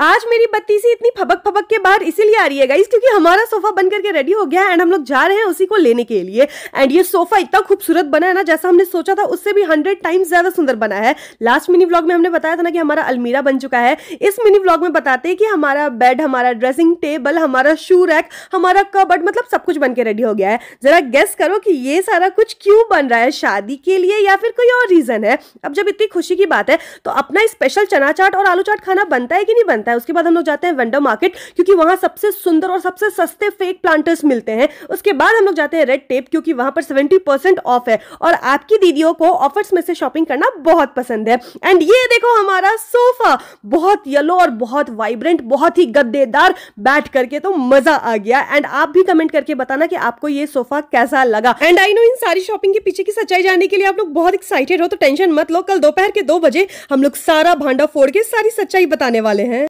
आज मेरी बत्ती सी इतनी फबक फबक के बाहर इसीलिए आ रही है गाइस क्योंकि हमारा सोफा बन करके रेडी हो गया है एंड हम लोग जा रहे हैं उसी को लेने के लिए एंड ये सोफा इतना खूबसूरत बना है ना जैसा हमने सोचा था उससे भी हंड्रेड टाइम्स ज्यादा सुंदर बना है लास्ट मिनी व्लॉग में हमने बताया था ना कि हमारा अलमीरा बन चुका है इस मिनी व्लॉग में बताते हैं कि हमारा बेड हमारा ड्रेसिंग टेबल हमारा शू रैक हमारा कबर्ड मतलब सब कुछ बन के रेडी हो गया है जरा गेस करो कि ये सारा कुछ क्यों बन रहा है शादी के लिए या फिर कोई और रीजन है अब जब इतनी खुशी की बात है तो अपना स्पेशल चना चाट और आलू चाट खाना बनता है कि नहीं बनता जाता है उसके बाद हम लोग जाते हैं वेंडर मार्केट क्योंकि वहां सबसे सुंदर और सबसे सस्ते फेक प्लांटर्स मिलते हैं उसके बाद हम लोग जाते हैं रेड टेप क्योंकि वहां पर सेवेंटी ऑफ है और आपकी दीदियों को ऑफर्स में से शॉपिंग करना बहुत पसंद है एंड ये देखो हमारा सोफा बहुत येलो और बहुत वाइब्रेंट बहुत ही गद्देदार बैठ करके तो मजा आ गया एंड आप भी कमेंट करके बताना कि आपको ये सोफा कैसा लगा एंड आई नो इन सारी शॉपिंग के पीछे की सच्चाई जानने के लिए आप लोग बहुत एक्साइटेड हो तो टेंशन मत लो कल दोपहर के दो बजे हम लोग सारा भांडा फोड़ के सारी सच्चाई बताने वाले हैं